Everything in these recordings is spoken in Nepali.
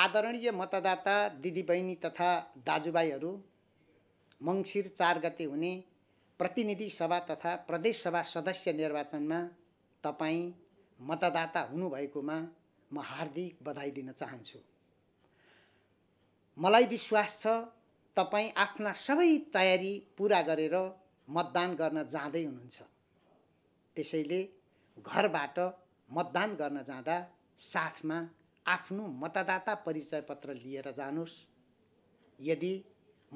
आदरणीय मतदाता दिदीबहिनी तथा दाजुभाइहरू मङ्सिर चार गते हुने प्रतिनिधि सभा तथा प्रदेश सभा सदस्य निर्वाचनमा तपाईँ मतदाता हुनुभएकोमा म हार्दिक बधाई दिन चाहन्छु मलाई विश्वास छ तपाईँ आफ्ना सबै तयारी पुरा गरेर मतदान गर्न जाँदै हुनुहुन्छ त्यसैले घरबाट मतदान गर्न जाँदा साथमा आफ्नो मतदाता परिचय पत्र लिएर जानुहोस् यदि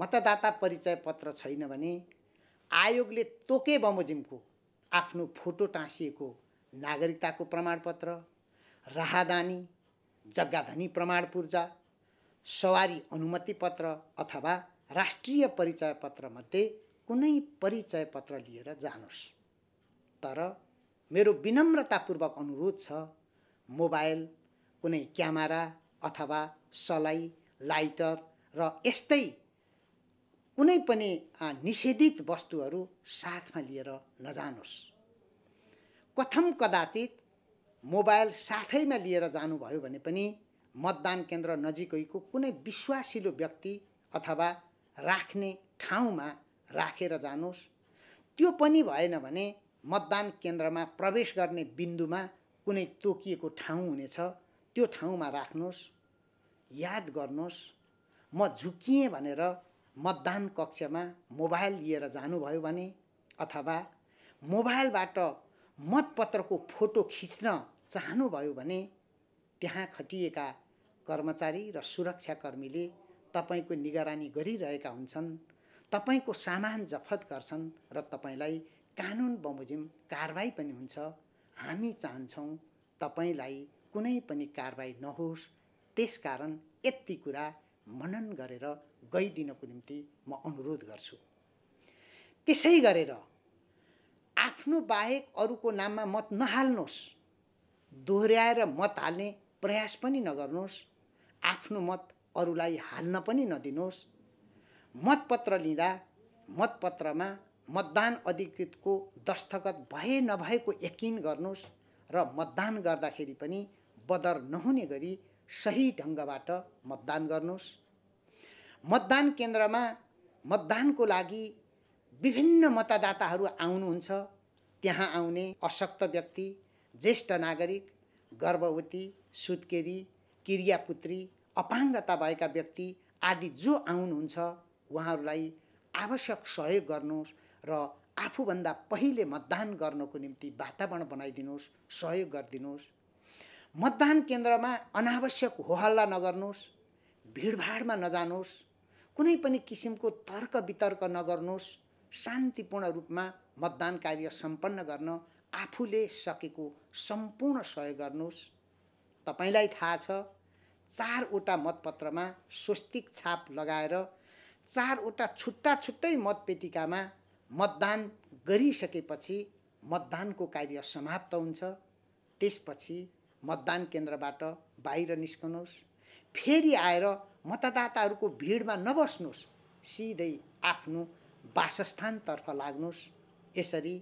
मतदाता परिचय पत्र छैन भने आयोगले तोके बमोजिमको आफ्नो फोटो टाँसिएको नागरिकताको प्रमाणपत्र राहदानी जग्गाधनी प्रमाण पूर्जा सवारी अनुमति पत्र अथवा राष्ट्रिय परिचय पत्रमध्ये कुनै परिचय पत्र लिएर जानुहोस् तर मेरो विनम्रतापूर्वक अनुरोध छ मोबाइल कुनै क्यामेरा अथवा सलाई लाइटर र यस्तै कुनै पनि निषेधित वस्तुहरू साथमा लिएर नजानुहोस् कथम कदाचित मोबाइल साथैमा लिएर जानुभयो भने पनि मतदान केन्द्र नजिकैको कुनै विश्वासिलो व्यक्ति अथवा राख्ने ठाउँमा राखेर जानुहोस् त्यो पनि भएन भने मतदान केन्द्रमा प्रवेश गर्ने बिन्दुमा कुनै तोकिएको ठाउँ हुनेछ त्यो ठाउँमा राख्नुहोस् याद गर्नुहोस् म झुकिएँ भनेर मतदान कक्षमा मोबाइल लिएर जानुभयो भने अथवा मोबाइलबाट मतपत्रको फोटो खिच्न चाहनुभयो भने त्यहाँ खटिएका कर्मचारी र सुरक्षाकर्मीले तपाईँको निगरानी गरिरहेका हुन्छन् तपाईँको सामान जफत गर्छन् र तपाईँलाई कानुन बमोजिम कारवाही पनि हुन्छ हामी चाहन्छौँ तपाईँलाई कुनै पनि कारवाही नहोस् त्यसकारण यति कुरा मनन गरेर गइदिनको निम्ति म अनुरोध गर्छु त्यसै गरेर आफ्नो बाहेक अरूको नाममा मत नहाल्नुहोस् दोहोऱ्याएर मत हाल्ने प्रयास पनि नगर्नुहोस् आफ्नो मत अरूलाई हाल्न पनि नदिनुहोस् मतपत्र लिँदा मतपत्रमा मतदान अधिकृतको दस्तखत भए नभएको यकिन गर्नुहोस् र मतदान गर्दाखेरि पनि बदर नहुने गरी सही ढङ्गबाट मतदान गर्नुहोस् मतदान केन्द्रमा मतदानको लागि विभिन्न मतदाताहरू आउनुहुन्छ त्यहाँ आउने अशक्त व्यक्ति ज्येष्ठ नागरिक गर्भवती सुत्केरी क्रियापुत्री अपाङ्गता भएका व्यक्ति आदि जो आउनुहुन्छ उहाँहरूलाई आवश्यक सहयोग गर्नुहोस् र आफूभन्दा पहिले मतदान गर्नको निम्ति वातावरण बनाइदिनुहोस् सहयोग गरिदिनुहोस् मतदान केन्द्रमा अनावश्यक होहल्ला नगर्नुहोस् भिडभाडमा नजानुहोस् कुनै पनि किसिमको तर्क वितर्क नगर्नुहोस् शान्तिपूर्ण रूपमा मतदान कार्य सम्पन्न गर्न आफूले सकेको सम्पूर्ण सहयोग गर्नुहोस् तपाईँलाई थाहा छ चारवटा मतपत्रमा स्वस्तिक छाप लगाएर चारवटा छुट्टा छुट्टै मतपेटिकामा मतदान गरिसकेपछि मतदानको कार्य समाप्त हुन्छ त्यसपछि मतदान केन्द्रबाट बाहिर निस्कनुहोस् फेरि आएर मतदाताहरूको भिडमा नबस्नुहोस् सिधै आफ्नो वासस्थानतर्फ लाग्नुहोस् यसरी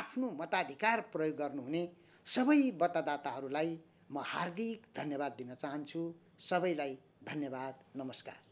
आफ्नो मताधिकार प्रयोग गर्नुहुने सबै मतदाताहरूलाई म हार्दिक धन्यवाद दिन चाहन्छु सबैलाई धन्यवाद नमस्कार